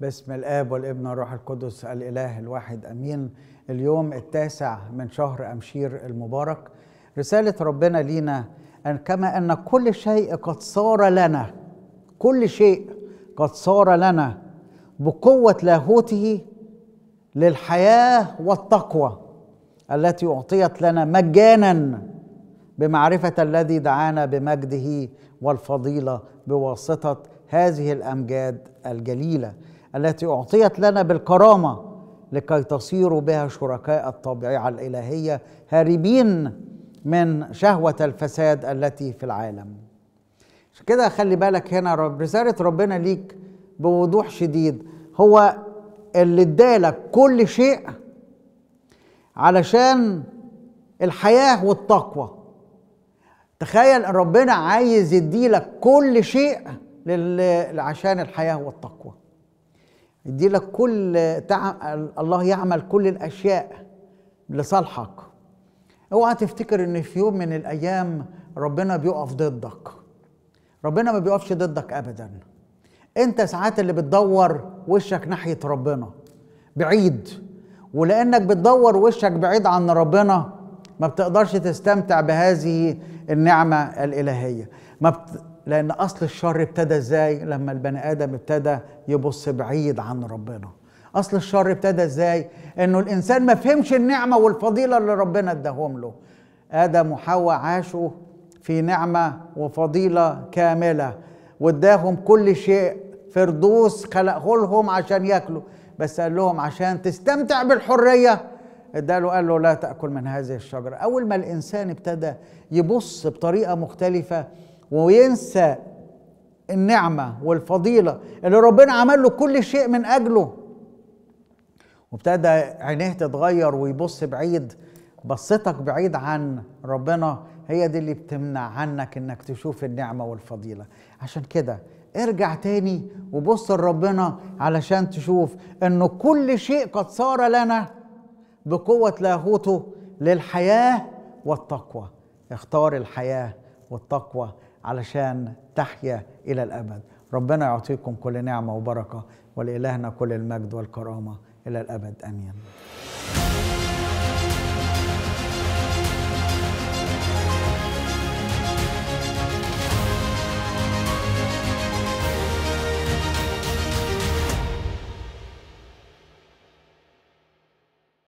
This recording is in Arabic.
باسم الاب والابن والروح القدس الاله الواحد امين اليوم التاسع من شهر امشير المبارك رساله ربنا لينا ان كما ان كل شيء قد صار لنا كل شيء قد صار لنا بقوه لاهوته للحياه والتقوى التي اعطيت لنا مجانا بمعرفه الذي دعانا بمجده والفضيله بواسطه هذه الامجاد الجليله التي اعطيت لنا بالكرامه لكي تصيروا بها شركاء الطبيعه الالهيه هاربين من شهوه الفساد التي في العالم عشان كده خلي بالك هنا رساله ربنا ليك بوضوح شديد هو اللي ادالك كل شيء علشان الحياه والتقوى تخيل ربنا عايز يديلك كل شيء عشان الحياه والتقوى يدي لك كل تعم... الله يعمل كل الاشياء لصالحك اوعى تفتكر ان في يوم من الايام ربنا بيقف ضدك ربنا ما بيقفش ضدك ابدا انت ساعات اللي بتدور وشك ناحيه ربنا بعيد ولانك بتدور وشك بعيد عن ربنا ما بتقدرش تستمتع بهذه النعمه الالهيه ما بت... لان اصل الشر ابتدى ازاي لما البني ادم ابتدى يبص بعيد عن ربنا اصل الشر ابتدى ازاي انه الانسان ما فهمش النعمه والفضيله اللي ربنا اداهم له ادم وحواء عاشوا في نعمه وفضيله كامله واداهم كل شيء فردوس خلقه لهم عشان ياكلوا بس قال لهم عشان تستمتع بالحريه اداله قال له لا تاكل من هذه الشجره اول ما الانسان ابتدى يبص بطريقه مختلفه وينسى النعمة والفضيلة اللي ربنا عمل له كل شيء من أجله وابتدى عينيه تتغير ويبص بعيد بصتك بعيد عن ربنا هي دي اللي بتمنع عنك انك تشوف النعمة والفضيلة عشان كده ارجع تاني وبص لربنا علشان تشوف ان كل شيء قد صار لنا بقوة لاهوته للحياة والتقوى اختار الحياة والتقوى علشان تحيا إلى الأبد ربنا يعطيكم كل نعمة وبركة ولإلهنا كل المجد والكرامة إلى الأبد آمين